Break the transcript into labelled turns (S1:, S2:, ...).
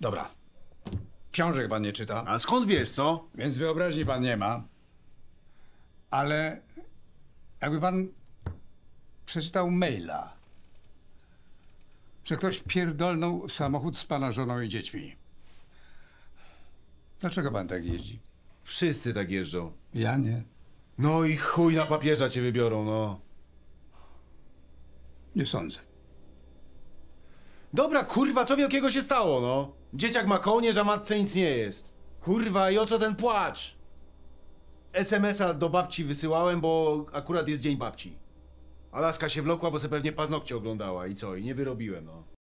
S1: Dobra. Książek pan nie czyta. A skąd wiesz, co?
S2: Więc wyobraźni pan nie ma. Ale jakby pan przeczytał maila, że ktoś pierdolnął samochód z pana żoną i dziećmi. Dlaczego pan tak jeździ? Wszyscy tak jeżdżą.
S3: Ja nie. No i chuj na papieża cię wybiorą, no. Nie sądzę. Dobra, kurwa,
S4: co wielkiego się stało, no? Dzieciak ma kołnierz, a matce nic nie jest. Kurwa, i o co ten płacz? SMS-a do babci wysyłałem, bo akurat jest dzień babci.
S1: Alaska się wlokła, bo se pewnie paznokcie oglądała i co, i nie wyrobiłem, no.